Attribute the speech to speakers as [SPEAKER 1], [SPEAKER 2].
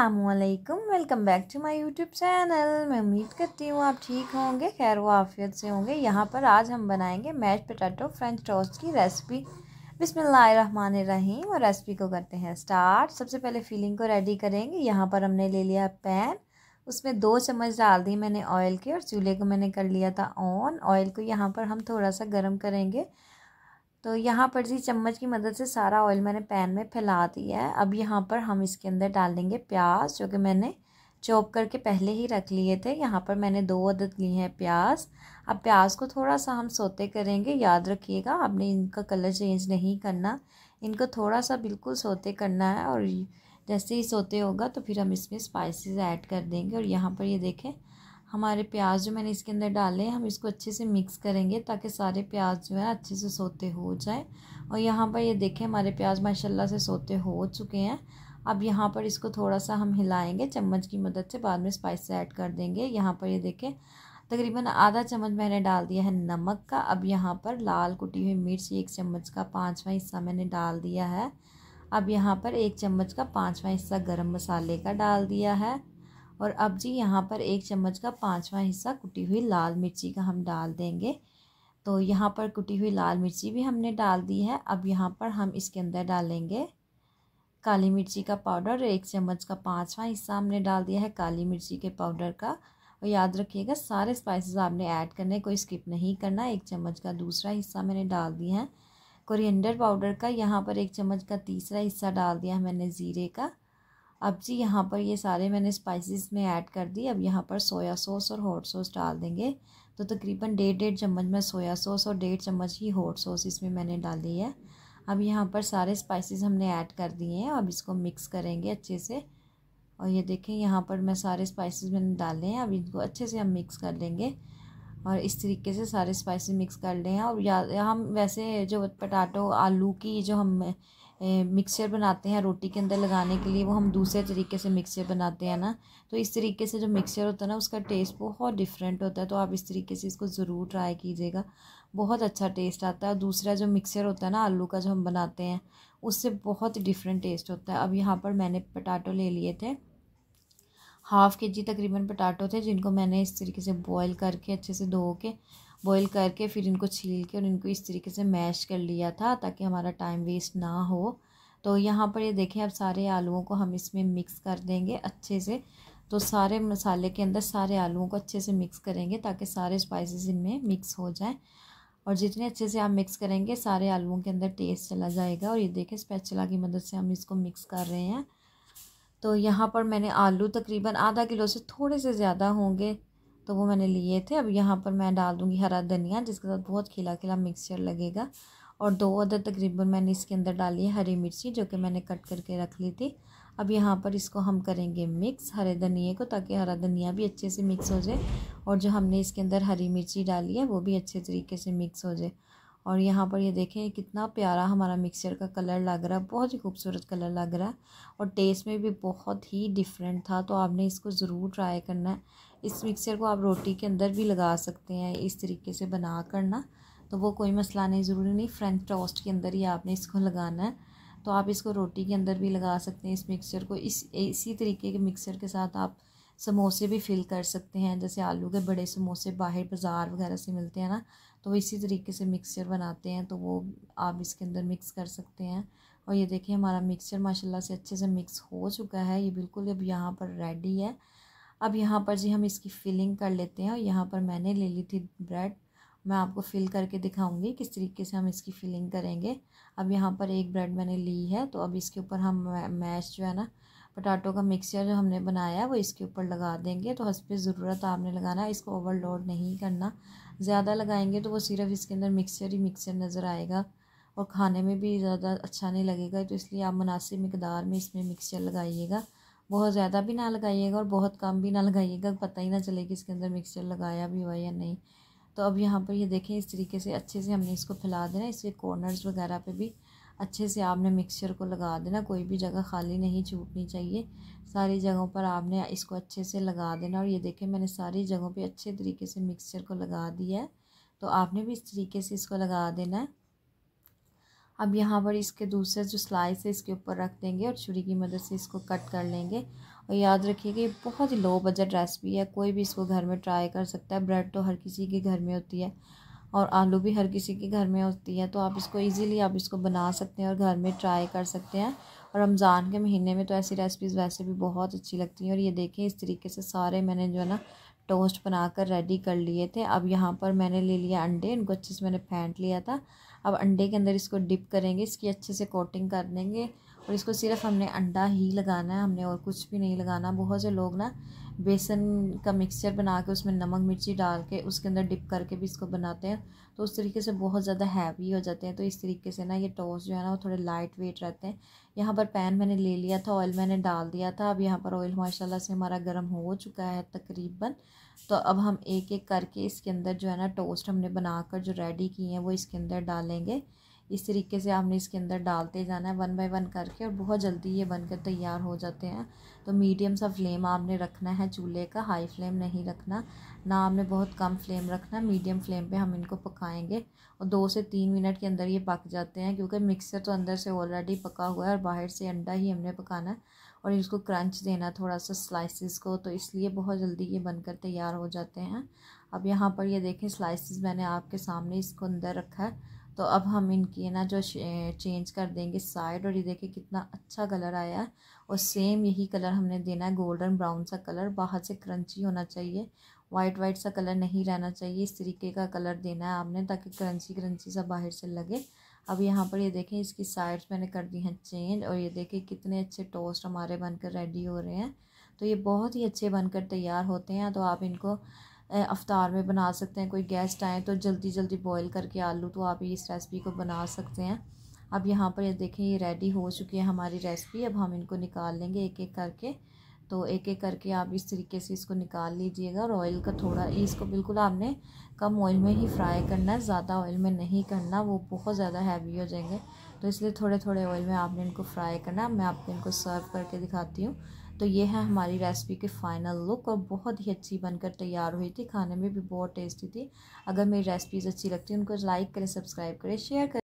[SPEAKER 1] असलकम welcome back to my YouTube channel मैं उम्मीद करती हूँ आप ठीक होंगे खैर व आफियत से होंगे यहाँ पर आज हम बनाएंगे मैश पटाटो फ्रेंच टोस्ट की रेसिपी रहीम और रेसिपी को करते हैं स्टार्ट सबसे पहले फीलिंग को रेडी करेंगे यहाँ पर हमने ले लिया पैन उसमें दो चम्मच डाल दी मैंने ऑयल के और चूल्हे को मैंने कर लिया था ऑन ऑयल को यहाँ पर हम थोड़ा सा गर्म करेंगे तो यहाँ पर जी चम्मच की मदद से सारा ऑयल मैंने पैन में फैला दिया है अब यहाँ पर हम इसके अंदर डाल देंगे प्याज जो कि मैंने चॉप करके पहले ही रख लिए थे यहाँ पर मैंने दो अदद लिए हैं प्याज अब प्याज को थोड़ा सा हम सोते करेंगे याद रखिएगा आपने इनका कलर चेंज नहीं करना इनको थोड़ा सा बिल्कुल सोते करना है और जैसे ही सोते होगा तो फिर हम इसमें स्पाइसेस ऐड कर देंगे और यहाँ पर ये देखें हमारे प्याज जो मैंने इसके अंदर डाले हैं हम इसको अच्छे से मिक्स करेंगे ताकि सारे प्याज जो है अच्छे से सोते हो जाए और यहाँ पर ये देखें हमारे प्याज माशाल्लाह से सोते हो चुके हैं अब यहाँ पर इसको थोड़ा सा हम हिलाएंगे चम्मच की मदद से बाद में स्पाइस ऐड कर देंगे यहाँ पर ये देखें तकरीबन आधा चम्मच मैंने डाल दिया है नमक का अब यहाँ पर लाल कुटी हुई मिर्च एक चम्मच का पाँचवा हिस्सा मैंने डाल दिया है अब यहाँ पर एक चम्मच का पाँचवा हिस्सा गर्म मसाले का डाल दिया है और अब जी यहाँ पर एक चम्मच का पाँचवा हिस्सा कुटी हुई लाल मिर्ची का हम डाल देंगे तो यहाँ पर कुटी हुई लाल मिर्ची भी हमने डाल दी है अब यहाँ पर हम इसके अंदर डालेंगे काली मिर्ची का पाउडर एक चम्मच का पाँचवा हिस्सा हमने डाल दिया है काली मिर्ची के पाउडर का और याद रखिएगा सारे स्पाइसेस आपने ऐड करने कोई स्किप नहीं करना एक चम्मच का दूसरा हिस्सा मैंने डाल दिया है कोरिएंडर पाउडर का यहाँ पर एक चम्मच का तीसरा हिस्सा डाल दिया है मैंने ज़ीरे का अब जी यहाँ पर ये सारे मैंने स्पाइसेस में ऐड कर दी अब यहाँ पर सोया सॉस और हॉट सॉस डाल देंगे तो तकरीबन डेढ़ डेढ़ चम्मच में सोया सॉस और डेढ़ चम्मच ही हॉट सॉस इसमें मैंने डाली है अब यहाँ पर सारे स्पाइसेस हमने ऐड कर दिए हैं अब इसको मिक्स करेंगे अच्छे से और ये देखें यहाँ पर मैं सारे स्पाइसेस मैंने डाले हैं अब इनको अच्छे से हम मिक्स कर लेंगे और इस तरीके से सारे स्पाइसी मिक्स कर लें और या हम वैसे जो पटाटो आलू की जो हम मिक्सचर बनाते हैं रोटी के अंदर लगाने के लिए वो हम दूसरे तरीके से मिक्सचर बनाते हैं ना तो इस तरीके से जो मिक्सचर होता है ना उसका टेस्ट बहुत डिफरेंट होता है तो आप इस तरीके से इसको ज़रूर ट्राई कीजिएगा बहुत अच्छा टेस्ट आता है दूसरा जो मिक्सचर होता है ना आलू का जो हम बनाते हैं उससे बहुत डिफरेंट टेस्ट होता है अब यहाँ पर मैंने पटाटो ले लिए थे हाफ़ के जी तकरीबन पटाटो थे जिनको मैंने इस तरीके से बॉईल करके अच्छे से धो के बॉईल करके फिर इनको छील के और इनको इस तरीके से मैश कर लिया था ताकि हमारा टाइम वेस्ट ना हो तो यहाँ पर ये देखें अब सारे आलूओं को हम इसमें मिक्स कर देंगे अच्छे से तो सारे मसाले के अंदर सारे आलूओं को अच्छे से मिक्स करेंगे ताकि सारे स्पाइसेस इनमें मिक्स हो जाएं और जितने अच्छे से आप मिक्स करेंगे सारे आलूओं के अंदर टेस्ट चला जाएगा और ये देखें स्पैचला की मदद से हम इसको मिक्स कर रहे हैं तो यहाँ पर मैंने आलू तकरीबन आधा किलो से थोड़े से ज़्यादा होंगे तो वो मैंने लिए थे अब यहाँ पर मैं डाल दूँगी हरा धनिया जिसके साथ बहुत खिला खिला मिक्सचर लगेगा और दो अदर तकरीबन मैंने इसके अंदर डाली है हरी मिर्ची जो कि मैंने कट करके रख ली थी अब यहाँ पर इसको हम करेंगे मिक्स हरे धनिए को ताकि हरा धनिया भी अच्छे से मिक्स हो जाए और जो हमने इसके अंदर हरी मिर्ची डाली है वो भी अच्छे तरीके से मिक्स हो जाए और यहाँ पर ये देखें कितना प्यारा हमारा मिक्सचर का कलर लग रहा है बहुत ही खूबसूरत कलर लग रहा है और टेस्ट में भी बहुत ही डिफरेंट था तो आपने इसको ज़रूर ट्राई करना है इस मिक्सचर को आप रोटी के अंदर भी लगा सकते हैं इस तरीके से बना करना तो वो कोई मसला नहीं ज़रूरी नहीं फ्रेंच टोस्ट के अंदर ही आपने इसको लगाना है तो आप इसको रोटी के अंदर भी लगा सकते हैं इस मिक्सचर को इस इसी तरीके के मिक्सर के साथ आप समोसे भी फिल कर सकते हैं जैसे आलू के बड़े समोसे बाहर बाज़ार वगैरह से मिलते हैं ना तो इसी तरीके से मिक्सचर बनाते हैं तो वो आप इसके अंदर मिक्स कर सकते हैं और ये देखिए हमारा मिक्सचर माशाल्लाह से अच्छे से मिक्स हो चुका है ये बिल्कुल अब यहाँ पर रेडी है अब यहाँ पर जी हम इसकी फिलिंग कर लेते हैं और यहाँ पर मैंने ले ली थी ब्रेड मैं आपको फिल करके दिखाऊंगी किस तरीके से हम इसकी फिलिंग करेंगे अब यहाँ पर एक ब्रेड मैंने ली है तो अब इसके ऊपर हम मैश जो है ना पटाटो का मिक्सचर जो हमने बनाया है वो इसके ऊपर लगा देंगे तो हंसपे ज़रूरत आपने लगाना है इसको ओवरलोड नहीं करना ज़्यादा लगाएंगे तो वो सिर्फ इसके अंदर मिक्सचर ही मिक्सचर नज़र आएगा और खाने में भी ज़्यादा अच्छा नहीं लगेगा तो इसलिए आप मुनासिब मकदार में इसमें मिक्सचर लगाइएगा बहुत ज़्यादा भी ना लगाइएगा और बहुत कम भी ना लगाइएगा पता ही ना चले कि इसके अंदर मिक्सचर लगाया भी हुआ या नहीं तो अब यहाँ पर ये देखें इस तरीके से अच्छे से हमने इसको फैला देना इसके कॉर्नर्स वगैरह पे भी अच्छे से आपने मिक्सचर को लगा देना कोई भी जगह खाली नहीं छूटनी चाहिए सारी जगहों पर आपने इसको अच्छे से लगा देना और ये देखें मैंने सारी जगहों पे अच्छे तरीके से मिक्सचर को लगा दिया है तो आपने भी इस तरीके से इसको लगा देना है अब यहाँ पर इसके दूसरे जो स्लाइस है इसके ऊपर रख देंगे और छुरी की मदद से इसको कट कर लेंगे और याद रखिए कि बहुत ही लो बजट रेसिपी है कोई भी इसको घर में ट्राई कर सकता है ब्रेड तो हर किसी के घर में होती है और आलू भी हर किसी के घर में होती है तो आप इसको इजीली आप इसको बना सकते हैं और घर में ट्राई कर सकते हैं और रमज़ान के महीने में तो ऐसी रेसिपीज़ वैसे भी बहुत अच्छी लगती हैं और ये देखें इस तरीके से सारे मैंने जो है ना टोस्ट बनाकर रेडी कर लिए थे अब यहाँ पर मैंने ले लिया अंडे इनको अच्छे से मैंने फेंट लिया था अब अंडे के अंदर इसको डिप करेंगे इसकी अच्छे से कोटिंग कर देंगे और इसको सिर्फ हमने अंडा ही लगाना है हमने और कुछ भी नहीं लगाना बहुत से लोग ना बेसन का मिक्सचर बना के उसमें नमक मिर्ची डाल के उसके अंदर डिप करके भी इसको बनाते हैं तो उस तरीके से बहुत ज़्यादा हैवी हो जाते हैं तो इस तरीके से ना ये टोस्ट जो है ना वो थोड़े लाइट वेट रहते हैं यहाँ पर पैन मैंने ले लिया था ऑयल मैंने डाल दिया था अब यहाँ पर ऑयल माशाला से हमारा गर्म हो चुका है तकरीबन तो अब हम एक एक करके इसके अंदर जो है ना टोस्ट हमने बना जो रेडी किए हैं वो इसके अंदर डालेंगे इस तरीके से आपने इसके अंदर डालते जाना है वन बाय वन करके और बहुत जल्दी ये बनकर तैयार हो जाते हैं तो मीडियम सा फ्लेम आपने रखना है चूल्हे का हाई फ्लेम नहीं रखना ना आपने बहुत कम फ्लेम रखना मीडियम फ्लेम पे हम इनको पकाएंगे और दो से तीन मिनट के अंदर ये पक जाते हैं क्योंकि मिक्सर तो अंदर से ऑलरेडी पका हुआ है और बाहर से अंडा ही हमने पकाना है और इसको क्रंच देना थोड़ा सा स्लाइसिस को तो इसलिए बहुत जल्दी ये बनकर तैयार हो जाते हैं अब यहाँ पर ये देखें स्लाइसिस मैंने आपके सामने इसको अंदर रखा है तो अब हम इनकी है ना जो चेंज कर देंगे साइड और ये देखिए कितना अच्छा कलर आया है और सेम यही कलर हमने देना है गोल्डन ब्राउन सा कलर बाहर से क्रंची होना चाहिए वाइट वाइट सा कलर नहीं रहना चाहिए इस तरीके का कलर देना है आपने ताकि क्रंची क्रंची सा बाहर से लगे अब यहाँ पर ये देखें इसकी साइड्स मैंने कर दी हैं चेंज और ये देखें कितने अच्छे टोस्ट हमारे बनकर रेडी हो रहे हैं तो ये बहुत ही अच्छे बनकर तैयार होते हैं तो आप इनको अफ्तार में बना सकते हैं कोई गेस्ट आए तो जल्दी जल्दी बॉईल करके आलू तो आप इस रेसिपी को बना सकते हैं अब यहाँ पर ये देखें ये रेडी हो चुकी है हमारी रेसिपी अब हम इनको निकाल लेंगे एक एक करके तो एक एक करके आप इस तरीके से इसको निकाल लीजिएगा और ऑयल का थोड़ा इसको बिल्कुल आपने कम ऑयल में ही फ्राई करना है ज़्यादा ऑयल में नहीं करना वो बहुत ज़्यादा हैवी हो जाएंगे तो इसलिए थोड़े थोड़े ऑयल में आपने इनको फ्राई करना मैं आपको इनको सर्व करके दिखाती हूँ तो ये है हमारी रेसिपी के फ़ाइनल लुक और बहुत ही अच्छी बनकर तैयार हुई थी खाने में भी बहुत टेस्टी थी अगर मेरी रेसिपीज़ अच्छी लगती है उनको लाइक करें सब्सक्राइब करें शेयर करें